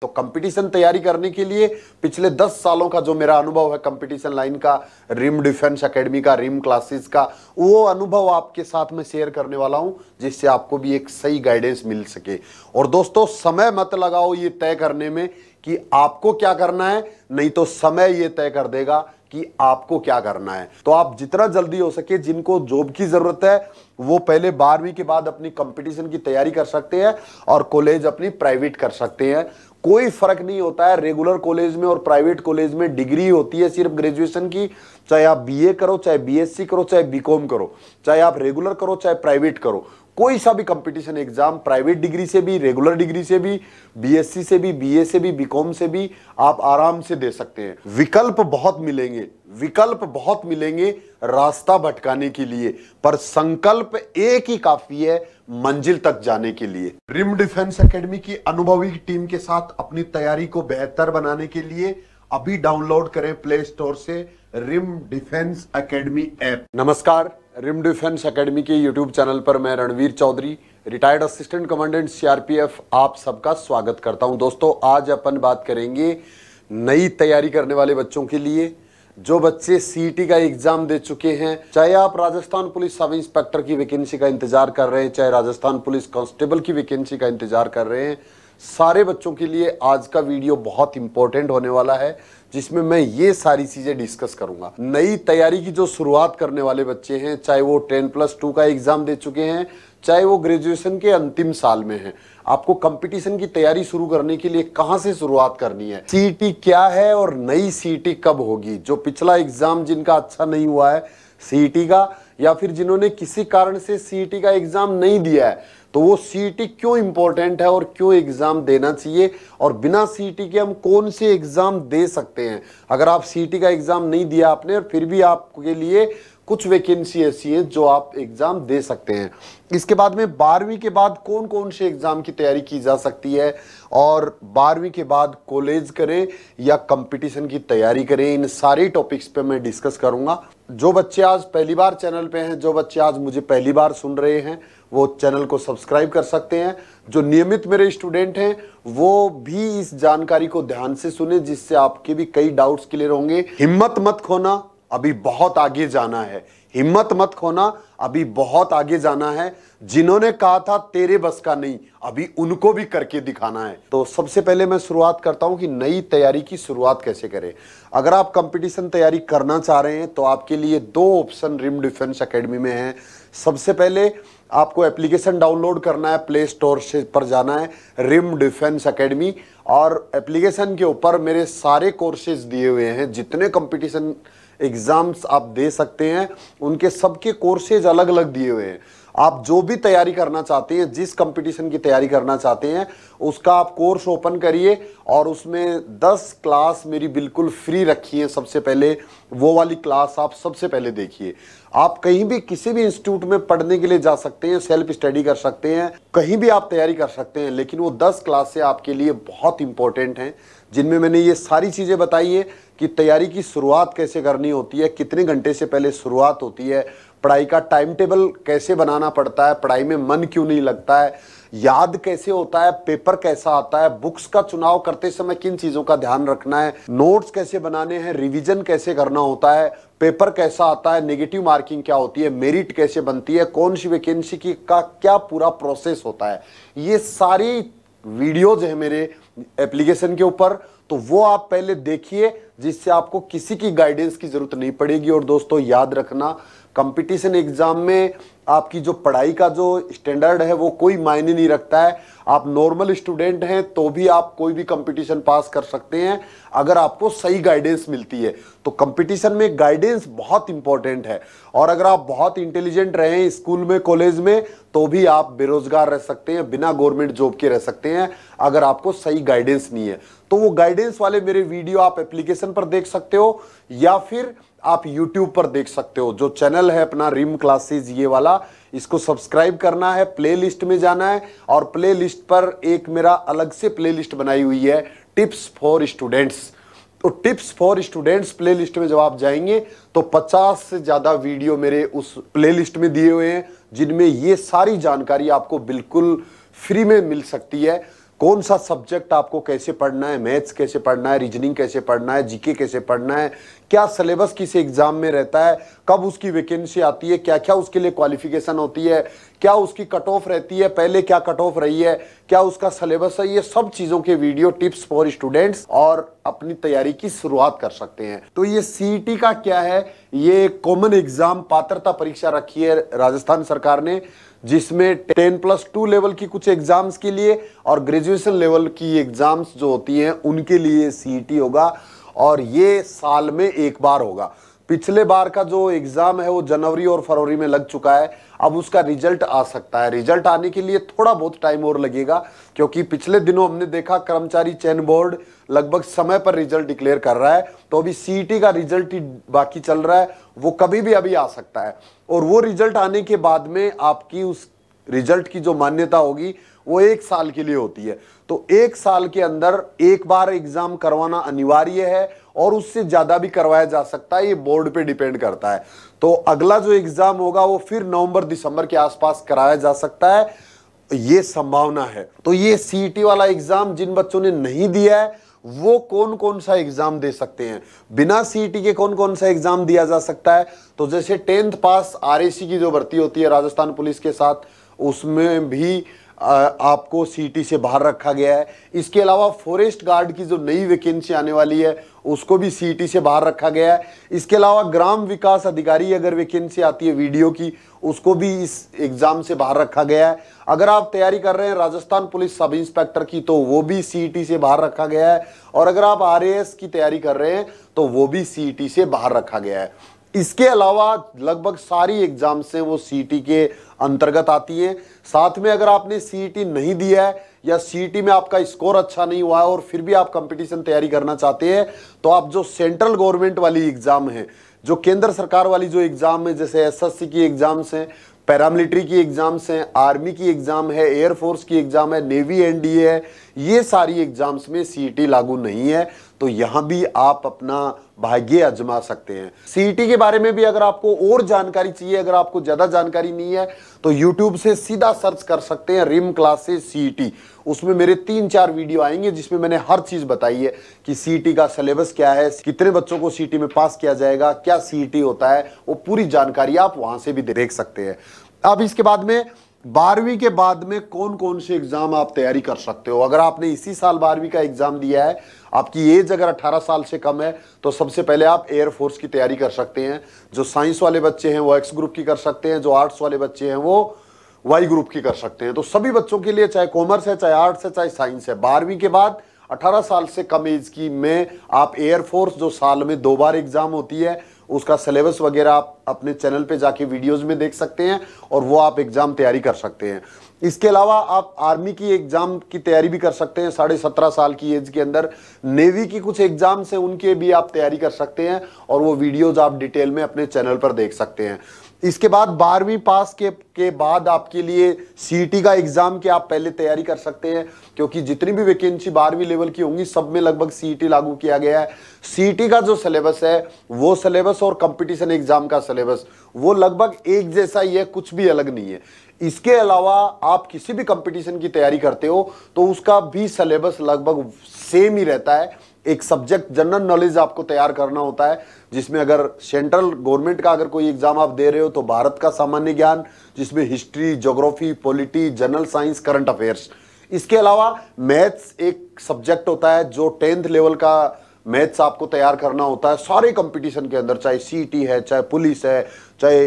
तो कंपटीशन तैयारी करने के लिए पिछले दस सालों का जो मेरा अनुभव है कंपटीशन लाइन का रिम डिफेंस एकेडमी का रिम क्लासेस का वो अनुभव आपके साथ में शेयर करने वाला हूं जिससे आपको भी एक सही गाइडेंस मिल सके और दोस्तों समय मत लगाओ ये तय करने में कि आपको क्या करना है नहीं तो समय ये तय कर देगा कि आपको क्या करना है तो आप जितना जल्दी हो सके जिनको जॉब की ज़रूरत है वो पहले बारहवीं के बाद अपनी कंपटीशन की तैयारी कर सकते हैं और कॉलेज अपनी प्राइवेट कर सकते हैं कोई फर्क नहीं होता है रेगुलर कॉलेज में और प्राइवेट कॉलेज में डिग्री होती है सिर्फ ग्रेजुएशन की चाहे आप बीए करो चाहे बीएससी करो चाहे बीकॉम करो चाहे आप रेगुलर करो चाहे प्राइवेट करो कोई सा भी कंपटीशन एग्जाम प्राइवेट डिग्री से भी रेगुलर डिग्री से भी बीएससी से भी बीए से भी बीकॉम से भी आप आराम से दे सकते हैं विकल्प बहुत मिलेंगे विकल्प बहुत मिलेंगे रास्ता भटकाने के लिए पर संकल्प एक ही काफी है मंजिल तक जाने के लिए रिम डिफेंस एकेडमी की अनुभवी टीम के साथ अपनी तैयारी को बेहतर बनाने के लिए अभी डाउनलोड करें प्ले स्टोर से रिम डिफेंस एकेडमी ऐप नमस्कार रिम डिफेंस एकेडमी के यूट्यूब चैनल पर मैं Ranveer Chaudhary retired assistant commandant CRPF आप सबका स्वागत करता हूं दोस्तों आज अपन बात करेंगे नई तैयारी करने वाले बच्चों के लिए जो बच्चे सीईटी e का एग्जाम दे चुके हैं चाहे आप राजस्थान पुलिस सब इंस्पेक्टर की वैकेंसी का इंतजार कर रहे हैं चाहे राजस्थान पुलिस कांस्टेबल की वैकेंसी का इंतजार कर रहे हैं सारे बच्चों के लिए आज का वीडियो बहुत इंपॉर्टेंट होने वाला है जिसमें मैं ये सारी चीज़ें डिस्कस करूंगा नई तैयारी की जो शुरुआत करने वाले बच्चे हैं चाहे वो टेन प्लस टू का एग्ज़ाम दे चुके हैं चाहे वो ग्रेजुएशन के अंतिम साल में है आपको कंपटीशन की तैयारी शुरू करने के लिए कहां से शुरुआत करनी है सीटी क्या है और नई सीटी कब होगी जो पिछला एग्ज़ाम जिनका अच्छा नहीं हुआ है सीटी का या फिर जिन्होंने किसी कारण से सीटी का एग्ज़ाम नहीं दिया है तो वो सीटी क्यों इंपॉर्टेंट है और क्यों एग्ज़ाम देना चाहिए और बिना सीटी के हम कौन से एग्ज़ाम दे सकते हैं अगर आप सीटी का एग्ज़ाम नहीं दिया आपने और फिर भी आपके लिए कुछ वैकेंसी ऐसी है जो आप एग्ज़ाम दे सकते हैं इसके बाद में बारहवीं के बाद कौन कौन से एग्ज़ाम की तैयारी की जा सकती है और बारहवीं के बाद कॉलेज करें या कंपटीशन की तैयारी करें इन सारे टॉपिक्स पे मैं डिस्कस करूंगा जो बच्चे आज पहली बार चैनल पे हैं जो बच्चे आज मुझे पहली बार सुन रहे हैं वो चैनल को सब्सक्राइब कर सकते हैं जो नियमित मेरे स्टूडेंट हैं वो भी इस जानकारी को ध्यान से सुने जिससे आपके भी कई डाउट्स क्लियर होंगे हिम्मत मत खोना अभी बहुत आगे जाना है हिम्मत मत खोना अभी बहुत आगे जाना है जिन्होंने कहा था तेरे बस का नहीं अभी उनको भी करके दिखाना है तो सबसे पहले मैं शुरुआत करता हूं कि नई तैयारी की शुरुआत कैसे करें अगर आप कंपटीशन तैयारी करना चाह रहे हैं तो आपके लिए दो ऑप्शन रिम डिफेंस अकेडमी में हैं सबसे पहले आपको एप्लीकेशन डाउनलोड करना है प्ले स्टोर से पर जाना है रिम डिफेंस अकेडमी और एप्लीकेशन के ऊपर मेरे सारे कोर्सेज दिए हुए हैं जितने कंपटीशन एग्ज़ाम्स आप दे सकते हैं उनके सबके कोर्सेज अलग अलग दिए हुए हैं आप जो भी तैयारी करना चाहते हैं जिस कंपटीशन की तैयारी करना चाहते हैं उसका आप कोर्स ओपन करिए और उसमें 10 क्लास मेरी बिल्कुल फ्री रखी है सबसे पहले वो वाली क्लास आप सबसे पहले देखिए आप कहीं भी किसी भी इंस्टीट्यूट में पढ़ने के लिए जा सकते हैं सेल्फ स्टडी कर सकते हैं कहीं भी आप तैयारी कर सकते हैं लेकिन वो दस क्लासे आपके लिए बहुत इंपॉर्टेंट हैं जिनमें मैंने ये सारी चीज़ें बताई है कि तैयारी की शुरुआत कैसे करनी होती है कितने घंटे से पहले शुरुआत होती है पढ़ाई का टाइम टेबल कैसे बनाना पड़ता है पढ़ाई में मन क्यों नहीं लगता है याद कैसे होता है पेपर कैसा आता है बुक्स का चुनाव करते समय किन चीज़ों का ध्यान रखना है नोट्स कैसे बनाने हैं रिवीजन कैसे करना होता है पेपर कैसा आता है नेगेटिव मार्किंग क्या होती है मेरिट कैसे बनती है कौन सी वैकेंसी की का क्या पूरा प्रोसेस होता है ये सारी वीडियोज हैं मेरे एप्लीकेशन के ऊपर तो वो आप पहले देखिए जिससे आपको किसी की गाइडेंस की जरूरत नहीं पड़ेगी और दोस्तों याद रखना कंपटीशन एग्ज़ाम में आपकी जो पढ़ाई का जो स्टैंडर्ड है वो कोई मायने नहीं रखता है आप नॉर्मल स्टूडेंट हैं तो भी आप कोई भी कंपटीशन पास कर सकते हैं अगर आपको सही गाइडेंस मिलती है तो कंपटीशन में गाइडेंस बहुत इंपॉर्टेंट है और अगर आप बहुत इंटेलिजेंट रहें स्कूल में कॉलेज में तो भी आप बेरोजगार रह सकते हैं बिना गवर्नमेंट जॉब के रह सकते हैं अगर आपको सही गाइडेंस नहीं है तो वो गाइडेंस वाले मेरे वीडियो आप एप्लीकेशन पर देख सकते हो या फिर आप यूट्यूब पर देख सकते हो जो चैनल है अपना रिम क्लासेज ये वाला इसको सब्सक्राइब करना है प्लेलिस्ट में जाना है और प्लेलिस्ट पर एक मेरा अलग से प्लेलिस्ट बनाई हुई है टिप्स फॉर स्टूडेंट्स तो टिप्स फॉर स्टूडेंट्स प्लेलिस्ट में जब आप जाएंगे तो 50 से ज़्यादा वीडियो मेरे उस प्लेलिस्ट में दिए हुए हैं जिनमें ये सारी जानकारी आपको बिल्कुल फ्री में मिल सकती है कौन सा सब्जेक्ट आपको कैसे पढ़ना है मैथ्स कैसे पढ़ना है रीजनिंग कैसे पढ़ना है जीके कैसे पढ़ना है क्या सिलेबस किस एग्ज़ाम में रहता है कब उसकी वैकेंसी आती है क्या क्या उसके लिए क्वालिफिकेशन होती है क्या उसकी कट ऑफ रहती है पहले क्या कट ऑफ रही है क्या उसका सिलेबस है ये सब चीज़ों के वीडियो टिप्स फॉर स्टूडेंट्स और अपनी तैयारी की शुरुआत कर सकते हैं तो ये सी e का क्या है ये कॉमन एग्जाम पात्रता परीक्षा रखी है राजस्थान सरकार ने जिसमें टेन प्लस टू लेवल की कुछ एग्जाम्स के लिए और ग्रेजुएशन लेवल की एग्जाम्स जो होती हैं उनके लिए सी e होगा और ये साल में एक बार होगा पिछले बार का जो एग्ज़ाम है वो जनवरी और फरवरी में लग चुका है अब उसका रिजल्ट आ सकता है रिजल्ट आने के लिए थोड़ा बहुत टाइम और लगेगा क्योंकि पिछले दिनों हमने देखा कर्मचारी चयन बोर्ड लगभग समय पर रिजल्ट डिक्लेयर कर रहा है तो अभी सीईटी e का रिजल्ट ही बाकी चल रहा है वो कभी भी अभी आ सकता है और वो रिजल्ट आने के बाद में आपकी उस रिजल्ट की जो मान्यता होगी वो एक साल के लिए होती है तो एक साल के अंदर एक बार एग्जाम करवाना अनिवार्य है और उससे ज़्यादा भी करवाया जा सकता है ये बोर्ड पे डिपेंड करता है तो अगला जो एग्ज़ाम होगा वो फिर नवंबर दिसंबर के आसपास कराया जा सकता है ये संभावना है तो ये सी e वाला एग्ज़ाम जिन बच्चों ने नहीं दिया है वो कौन कौन सा एग्जाम दे सकते हैं बिना सीईटी e के कौन कौन सा एग्जाम दिया जा सकता है तो जैसे टेंथ पास आरएसी की जो भर्ती होती है राजस्थान पुलिस के साथ उसमें भी आपको सीटी से बाहर रखा गया है इसके अलावा फॉरेस्ट गार्ड की जो नई वैकेंसी आने वाली है उसको भी सीटी से बाहर रखा गया है इसके अलावा ग्राम विकास अधिकारी अगर वैकेंसी आती है वीडियो की उसको भी इस एग्ज़ाम से बाहर रखा गया है अगर आप तैयारी कर रहे हैं राजस्थान पुलिस सब इंस्पेक्टर की तो वो भी सीटी से बाहर रखा गया है और अगर आप आरएएस की तैयारी कर रहे हैं तो वो भी सीटी से बाहर रखा गया है इसके अलावा लगभग सारी एग्जाम से वो सी के अंतर्गत आती हैं साथ में अगर आपने सी नहीं दिया है या सी में आपका स्कोर अच्छा नहीं हुआ है और फिर भी आप कंपटीशन तैयारी करना चाहते हैं तो आप जो सेंट्रल गवर्नमेंट वाली एग्ज़ाम है जो केंद्र सरकार वाली जो एग्ज़ाम है जैसे एसएससी की एग्ज़ाम्स हैं पैरामिलिट्री की एग्ज़ाम्स हैं आर्मी की एग्ज़ाम है एयरफोर्स की एग्ज़ाम है नेवी एनडीए है ये सारी एग्ज़ाम्स में सी लागू नहीं है तो यहाँ भी आप अपना भाग्य अजमा सकते हैं सीईटी e के बारे में भी अगर आपको और जानकारी चाहिए अगर आपको ज़्यादा जानकारी नहीं है तो यूट्यूब से सीधा सर्च कर सकते हैं रिम क्लासेस सीईटी e उसमें मेरे तीन चार वीडियो आएंगे जिसमें मैंने हर चीज़ बताई है कि सीईटी e का सिलेबस क्या है कितने बच्चों को सीईटी में पास किया जाएगा क्या सीईटी होता है वो पूरी जानकारी आप वहां से भी देख सकते हैं अब इसके बाद में बारहवीं के बाद में कौन कौन से एग्जाम आप तैयारी कर सकते हो अगर आपने इसी साल बारहवीं का एग्जाम दिया है आपकी एज अगर 18 साल से कम है तो सबसे पहले आप एयरफोर्स की तैयारी कर सकते हैं जो साइंस वाले बच्चे हैं वो एक्स ग्रुप की कर सकते हैं जो आर्ट्स वाले बच्चे हैं वो वाई ग्रुप की कर सकते हैं तो सभी बच्चों के लिए चाहे कॉमर्स है चाहे आर्ट्स है चाहे साइंस है बारहवीं के बाद 18 साल से कम एज की में आप एयरफोर्स जो साल में दो बार एग्जाम होती है उसका सिलेबस वगैरह आप अपने चैनल पे जाके वीडियोस में देख सकते हैं और वो आप एग्ज़ाम तैयारी कर सकते हैं इसके अलावा आप आर्मी की एग्ज़ाम की तैयारी भी कर सकते हैं साढ़े सत्रह साल की एज के अंदर नेवी की कुछ एग्ज़ाम्स हैं उनके भी आप तैयारी कर सकते हैं और वो वीडियोज़ आप डिटेल में अपने चैनल पर देख सकते हैं इसके बाद बारहवीं पास के के बाद आपके लिए सीटी e का एग्ज़ाम की आप पहले तैयारी कर सकते हैं क्योंकि जितनी भी वैकेंसी बारहवीं लेवल की होंगी सब में लगभग सीटी e लागू किया गया है सीटी e का जो सिलेबस है वो सिलेबस और कंपटीशन एग्ज़ाम का सिलेबस वो लगभग एक जैसा ही है कुछ भी अलग नहीं है इसके अलावा आप किसी भी कंपटीशन की तैयारी करते हो तो उसका भी सिलेबस लगभग सेम ही रहता है एक सब्जेक्ट जनरल नॉलेज आपको तैयार करना होता है जिसमें अगर सेंट्रल गवर्नमेंट का अगर कोई एग्जाम आप दे रहे हो तो भारत का सामान्य ज्ञान जिसमें history geography polity general science current affairs इसके अलावा मैथ्स एक सब्जेक्ट होता है जो टेंथ लेवल का मैथ्स आपको तैयार करना होता है सारे कंपटीशन के अंदर चाहे सी है चाहे पुलिस है चाहे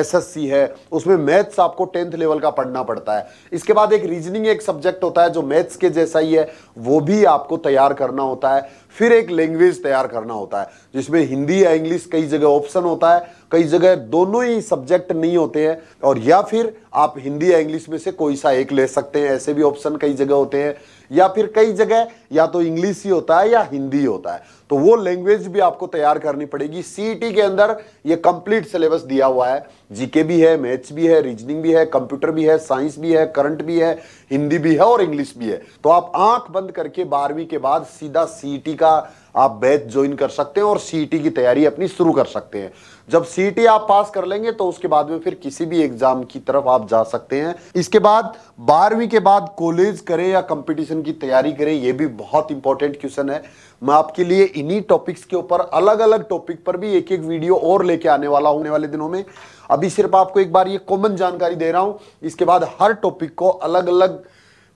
एसएससी है उसमें मैथ्स आपको टेंथ लेवल का पढ़ना पड़ता है इसके बाद एक रीजनिंग एक सब्जेक्ट होता है जो मैथ्स के जैसा ही है वो भी आपको तैयार करना होता है फिर एक लैंग्वेज तैयार करना होता है जिसमें हिंदी या इंग्लिश कई जगह ऑप्शन होता है कई जगह दोनों ही सब्जेक्ट नहीं होते हैं और या फिर आप हिंदी या इंग्लिश में से कोई सा एक ले सकते हैं ऐसे भी ऑप्शन कई जगह होते हैं या फिर कई जगह या तो इंग्लिश ही होता है या हिंदी होता है तो वो लैंग्वेज भी आपको तैयार करनी पड़ेगी सीईटी e के अंदर ये कंप्लीट सिलेबस दिया हुआ है जीके भी है मैथ्स भी है रीजनिंग भी है कंप्यूटर भी है साइंस भी है करंट भी है हिंदी भी है और इंग्लिश भी है तो आप आंख बंद करके बारहवीं के बाद सीधा सीईटी e का आप बैच ज्वाइन कर सकते हैं और सीईटी e की तैयारी अपनी शुरू कर सकते हैं जब सीईटी आप पास कर लेंगे तो उसके बाद में फिर किसी भी एग्जाम की तरफ आप जा सकते हैं इसके बाद बारहवीं के बाद कॉलेज करें या कंपटीशन की तैयारी करें यह भी बहुत इंपॉर्टेंट क्वेश्चन है मैं आपके लिए इन्हीं टॉपिक्स के ऊपर अलग अलग टॉपिक पर भी एक एक वीडियो और लेके आने वाला हूँ वाले दिनों में अभी सिर्फ आपको एक बार ये कॉमन जानकारी दे रहा हूं इसके बाद हर टॉपिक को अलग अलग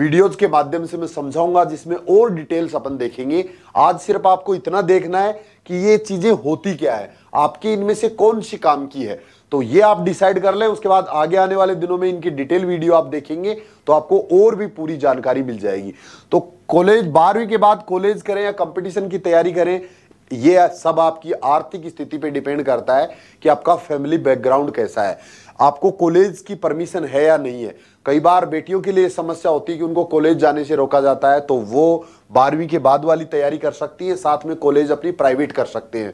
वीडियोज के माध्यम से मैं समझाऊंगा जिसमें और डिटेल्स अपन देखेंगे आज सिर्फ आपको इतना देखना है कि ये चीज़ें होती क्या है आपकी इनमें से कौन सी काम की है तो ये आप डिसाइड कर ले उसके बाद आगे आने वाले दिनों में इनकी डिटेल वीडियो आप देखेंगे तो आपको और भी पूरी जानकारी मिल जाएगी तो कॉलेज बारहवीं के बाद कॉलेज करें या कंपटीशन की तैयारी करें ये सब आपकी आर्थिक स्थिति पे डिपेंड करता है कि आपका फैमिली बैकग्राउंड कैसा है आपको कॉलेज की परमिशन है या नहीं है कई बार बेटियों के लिए समस्या होती है कि उनको कॉलेज जाने से रोका जाता है तो वो बारहवीं के बाद वाली तैयारी कर सकती है साथ में कॉलेज अपनी प्राइवेट कर सकते हैं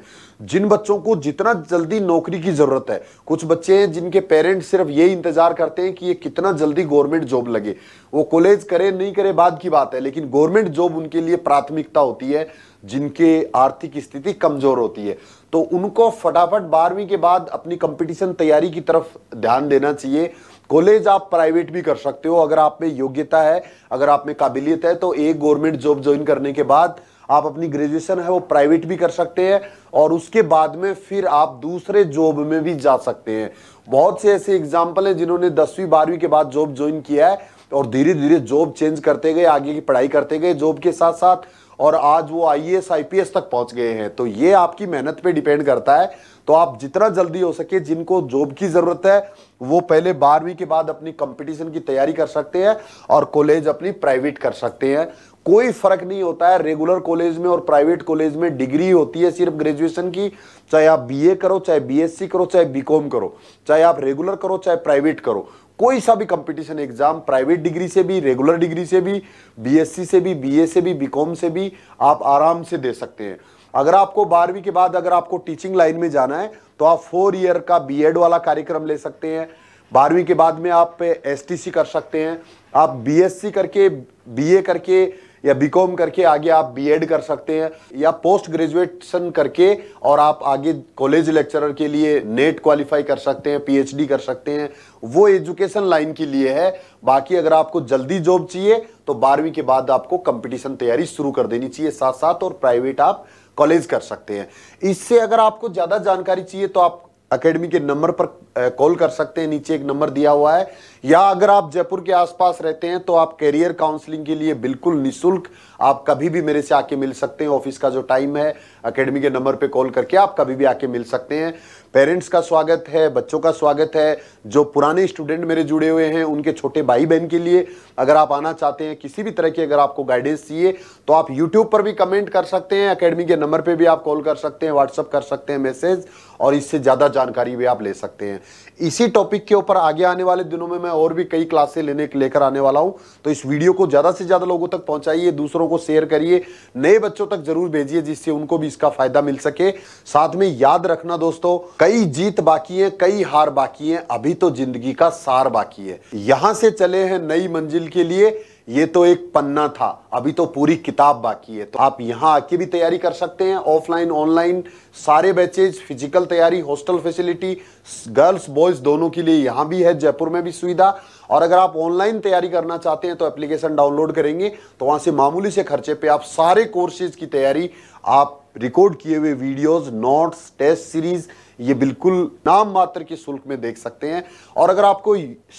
जिन बच्चों को जितना जल्दी नौकरी की ज़रूरत है कुछ बच्चे हैं जिनके पेरेंट्स सिर्फ ये इंतज़ार करते हैं कि ये कितना जल्दी गवर्नमेंट जॉब लगे वो कॉलेज करे नहीं करे बाद की बात है लेकिन गवर्नमेंट जॉब उनके लिए प्राथमिकता होती है जिनके आर्थिक स्थिति कमजोर होती है तो उनको फटाफट बारहवीं के बाद अपनी कंपटीशन तैयारी की तरफ ध्यान देना चाहिए कॉलेज आप प्राइवेट भी कर सकते हो अगर आप में योग्यता है अगर आप में काबिलियत है तो एक गवर्नमेंट जॉब ज्वाइन करने के बाद आप अपनी ग्रेजुएशन है वो प्राइवेट भी कर सकते हैं और उसके बाद में फिर आप दूसरे जॉब में भी जा सकते हैं बहुत से ऐसे एग्जाम्पल हैं जिन्होंने दसवीं बारहवीं के बाद जॉब ज्वाइन किया है और धीरे धीरे जॉब चेंज करते गए आगे की पढ़ाई करते गए जॉब के साथ साथ और आज वो आई पी आईपीएस तक पहुंच गए हैं तो ये आपकी मेहनत पे डिपेंड करता है तो आप जितना जल्दी हो सके जिनको जॉब की ज़रूरत है वो पहले बारहवीं के बाद अपनी कंपटीशन की तैयारी कर सकते हैं और कॉलेज अपनी प्राइवेट कर सकते हैं कोई फर्क नहीं होता है रेगुलर कॉलेज में और प्राइवेट कॉलेज में डिग्री होती है सिर्फ ग्रेजुएशन की चाहे आप बीए करो चाहे बीएससी करो चाहे बीकॉम करो चाहे आप रेगुलर करो चाहे प्राइवेट करो कोई सा भी कंपटीशन एग्जाम प्राइवेट डिग्री से भी रेगुलर डिग्री से भी बीएससी से भी बीए से भी बीकॉम से भी आप आराम से दे सकते हैं अगर आपको बारहवीं के बाद अगर आपको टीचिंग लाइन में जाना है तो आप फोर ईयर का बीएड वाला कार्यक्रम ले सकते हैं बारहवीं के बाद में आप एसटीसी कर सकते हैं आप बीएससी करके बीए करके या बीकॉम करके आगे आप बीएड कर सकते हैं या पोस्ट ग्रेजुएशन करके और आप आगे कॉलेज लेक्चरर के लिए नेट क्वालिफाई e कर सकते हैं पीएचडी कर सकते हैं वो एजुकेशन लाइन के लिए है बाकी अगर आपको जल्दी जॉब चाहिए तो बारहवीं के बाद आपको कंपटीशन तैयारी शुरू कर देनी चाहिए साथ साथ और प्राइवेट आप कॉलेज कर सकते हैं इससे अगर आपको ज़्यादा जानकारी चाहिए तो आप अकेडमी के नंबर पर कॉल कर सकते हैं नीचे एक नंबर दिया हुआ है या अगर आप जयपुर के आसपास रहते हैं तो आप कैरियर काउंसलिंग के लिए बिल्कुल निशुल्क आप कभी भी मेरे से आके मिल सकते हैं ऑफिस का जो टाइम है अकेडमी के नंबर पे कॉल करके आप कभी भी आके मिल सकते हैं पेरेंट्स का स्वागत है बच्चों का स्वागत है जो पुराने स्टूडेंट मेरे जुड़े हुए हैं उनके छोटे भाई बहन के लिए अगर आप आना चाहते हैं किसी भी तरह की अगर आपको गाइडेंस चाहिए तो आप यूट्यूब पर भी कमेंट कर सकते हैं अकेडमी के नंबर पर भी आप कॉल कर सकते हैं व्हाट्सअप कर सकते हैं मैसेज और इससे ज़्यादा जानकारी भी आप ले सकते हैं इसी टॉपिक के ऊपर आगे आने वाले दिनों में मैं और भी कई क्लासे लेने लेकर आने वाला हूँ तो इस वीडियो को ज़्यादा से ज़्यादा लोगों तक पहुँचाइए दूसरों को शेयर करिए नए बच्चों तक ज़रूर भेजिए जिससे उनको भी इसका फ़ायदा मिल सके साथ में याद रखना दोस्तों कई जीत बाकी है कई हार बाकी है अभी तो जिंदगी का सार बाकी है यहां से चले हैं नई मंजिल के लिए ये तो एक पन्ना था अभी तो पूरी किताब बाकी है तो आप यहाँ आके भी तैयारी कर सकते हैं ऑफलाइन ऑनलाइन सारे बैचेज फिजिकल तैयारी हॉस्टल फैसिलिटी गर्ल्स बॉयज दोनों के लिए यहाँ भी है जयपुर में भी सुविधा और अगर आप ऑनलाइन तैयारी करना चाहते हैं तो एप्लीकेशन डाउनलोड करेंगे तो वहां से मामूली से खर्चे पे आप सारे कोर्सेज की तैयारी आप रिकॉर्ड किए हुए वीडियोज नोट्स टेस्ट सीरीज़ ये बिल्कुल नाम मात्र की शुल्क में देख सकते हैं और अगर आपको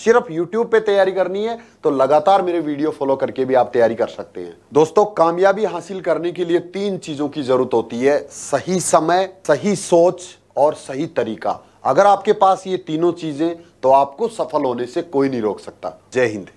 सिर्फ यूट्यूब पे तैयारी करनी है तो लगातार मेरे वीडियो फॉलो करके भी आप तैयारी कर सकते हैं दोस्तों कामयाबी हासिल करने के लिए तीन चीज़ों की ज़रूरत होती है सही समय सही सोच और सही तरीका अगर आपके पास ये तीनों चीज़ें तो आपको सफल होने से कोई नहीं रोक सकता जय हिंद